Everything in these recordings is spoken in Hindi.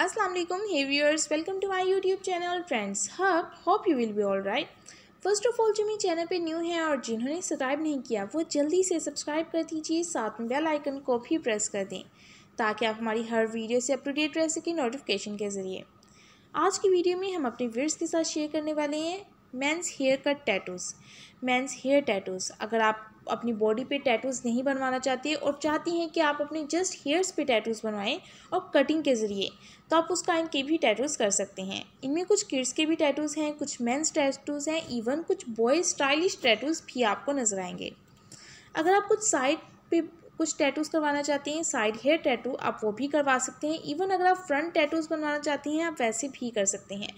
असलम वालेकुम हे viewers welcome to my YouTube channel Friends Hub hope you will be all right first of all जो मेरे चैनल पे न्यू है और जिन्होंने सब्सक्राइब नहीं किया वो जल्दी से सब्सक्राइब कर दीजिए साथ में बेल आइकन को भी प्रेस कर दें ताकि आप हमारी हर वीडियो से अप टू डेट रह सकें नोटिफिकेशन के ज़रिए आज की वीडियो में हम अपने व्यर्स के साथ शेयर करने वाले हैं men's hair cut tattoos men's hair tattoos अगर आप अपनी बॉडी पे टैटूज़ नहीं बनवाना चाहती है और चाहती हैं कि आप अपने जस्ट हेयर्स पे टैटूज़ बनवाएं और कटिंग के ज़रिए तो आप उस काइंड के भी टैटूज़ कर सकते हैं इनमें कुछ किड्स के भी टैटूज़ हैं कुछ मेंस टैटूज़ हैं इवन कुछ बॉयज स्टाइलिश टैटूज़ भी आपको नज़र आएंगे अगर आप कुछ साइड पे कुछ टैटूज़ करवाना चाहती हैं साइड हेयर टैटू आप वो भी करवा सकते हैं इवन अगर आप फ्रंट टैटूज़ बनवाना चाहती हैं आप वैसे भी कर सकते हैं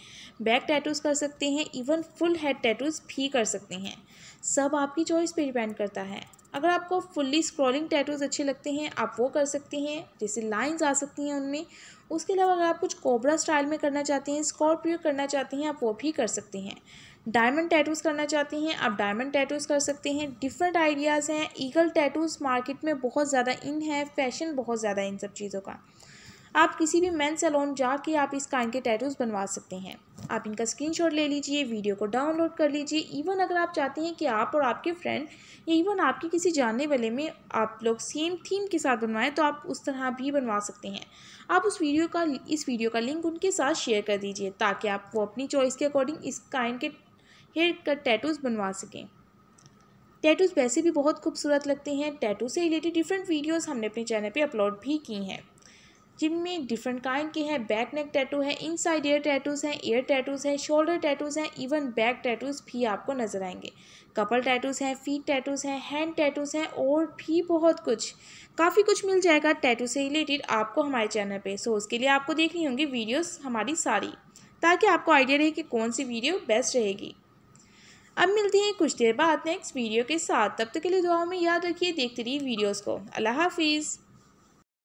बैक टैटूज़ कर सकते हैं इवन फुल हेड टैटूज़ भी कर सकते हैं सब आपकी चॉइस पर डिपेंड करता है अगर आपको फुल्ली स्क्रॉलिंग टैटूज़ अच्छे लगते हैं आप वो कर सकते हैं जैसे लाइंस आ सकती हैं उनमें उसके अलावा अगर आप कुछ कोबरा स्टाइल में करना चाहते हैं स्कॉर्पियो करना चाहते हैं आप वो भी कर सकते हैं डायमंड टैटूज़ करना चाहते हैं आप डायमंड टैटूज़ कर सकते हैं डिफरेंट आइडियाज़ हैं ईगल टैटूज़ मार्केट में बहुत ज़्यादा इन है फैशन बहुत ज़्यादा इन सब चीज़ों का आप किसी भी मेन सैलून जाके आप इस काइंड के टैटूज़ बनवा सकते हैं आप इनका स्क्रीनशॉट ले लीजिए वीडियो को डाउनलोड कर लीजिए इवन अगर आप चाहते हैं कि आप और आपके फ्रेंड या इवन आपके किसी जानने वाले में आप लोग सेम थीम के साथ बनवाएं तो आप उस तरह भी बनवा सकते हैं आप उस वीडियो का इस वीडियो का लिंक उनके साथ शेयर कर दीजिए ताकि आप वो अपनी चॉइस के अकॉर्डिंग इस काइंड के हेयर कट टैटूज़ बनवा सकें टैटूज़ वैसे भी बहुत खूबसूरत लगते हैं टैटू से रिलेटेड डिफरेंट वीडियोज़ हमने अपने चैनल पर अपलोड भी की हैं जिनमें डिफरेंट काइंड के हैं बैक नेक टैटू है इन साइड ईयर टैटूज़ हैं ईयर टैटूज़ हैं शोल्डर टैटूज़ हैं इवन बैक टैटूज़ भी आपको नज़र आएंगे कपल टैटूज़ हैं फीट टैटूज़ हैं हैंड टैटूज़ हैं और भी बहुत कुछ काफ़ी कुछ मिल जाएगा टैटू से रिलेटेड आपको हमारे चैनल पर सो उसके लिए आपको देखनी होंगी वीडियोज़ हमारी सारी ताकि आपको आइडिया रहे कि कौन सी वीडियो बेस्ट रहेगी अब मिलती हैं कुछ देर बाद नेक्स्ट वीडियो के साथ तब तक के लिए दुआओं में याद रखिए देखते रहिए वीडियोज़ को अल्लाह हाफिज़